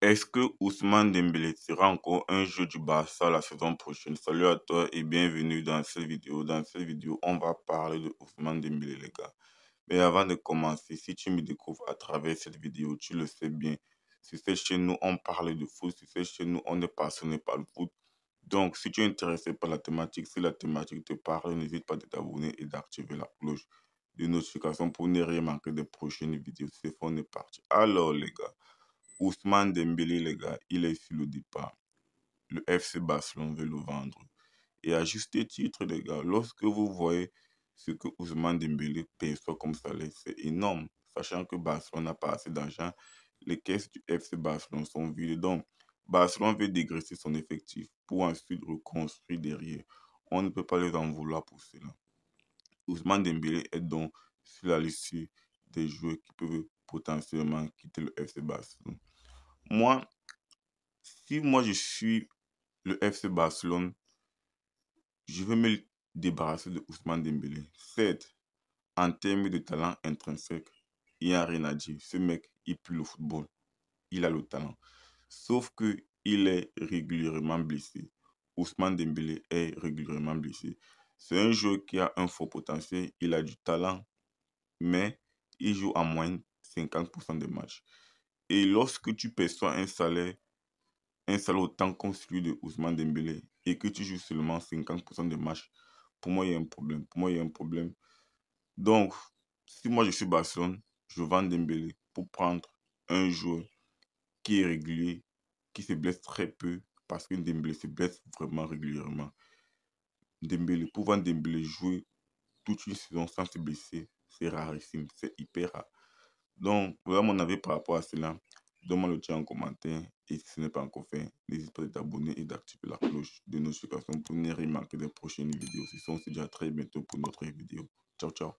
Est-ce que Ousmane Dembélé sera encore un jeu du Barça la saison prochaine Salut à toi et bienvenue dans cette vidéo. Dans cette vidéo, on va parler de Ousmane Dembélé les gars. Mais avant de commencer, si tu me découvres à travers cette vidéo, tu le sais bien. Si c'est chez nous, on parle de foot. Si c'est chez nous, on est passionné par le foot. Donc, si tu es intéressé par la thématique, si la thématique te parle, n'hésite pas à t'abonner et d'activer la cloche de notification pour ne rien manquer des prochaines vidéos. C'est fond, on est parti. Alors les gars. Ousmane Dembélé, les gars, il est sur le départ. Le FC Barcelone veut le vendre. Et à juste titre, les gars, lorsque vous voyez ce que Ousmane Dembélé perçoit comme salaire, c'est énorme. Sachant que Barcelone n'a pas assez d'argent, les caisses du FC Barcelone sont vides. Donc, Barcelone veut dégraisser son effectif pour ensuite reconstruire derrière. On ne peut pas les en vouloir pour cela. Ousmane Dembélé est donc sur la liste des joueurs qui peuvent potentiellement quitter le FC Barcelone. Moi, si moi je suis le FC Barcelone, je vais me débarrasser de Ousmane Dembélé. Certes, en termes de talent intrinsèque, il n'y a rien à dire. Ce mec, il pue le football. Il a le talent. Sauf que il est régulièrement blessé. Ousmane Dembélé est régulièrement blessé. C'est un joueur qui a un faux potentiel. Il a du talent, mais il joue à moyenne 50% des matchs. Et lorsque tu perçois un salaire, un salaire autant construit de Ousmane Dembélé et que tu joues seulement 50% des matchs, pour moi, il y a un problème. Pour moi, il y a un problème. Donc, si moi je suis Barcelone, je vends Dembélé pour prendre un joueur qui est régulier, qui se blesse très peu, parce que Dembélé se blesse vraiment régulièrement. Dembélé, pour vendre Dembélé jouer toute une saison sans se blesser, c'est rarissime, c'est hyper rare. Donc, voilà mon avis par rapport à cela. Donne-moi le chat en commentaire. Et si ce n'est pas encore fait, n'hésite pas à t'abonner et d'activer la cloche de notification pour ne rien manquer des prochaines vidéos. Sinon, on se dit très bientôt pour notre autre vidéo. Ciao, ciao.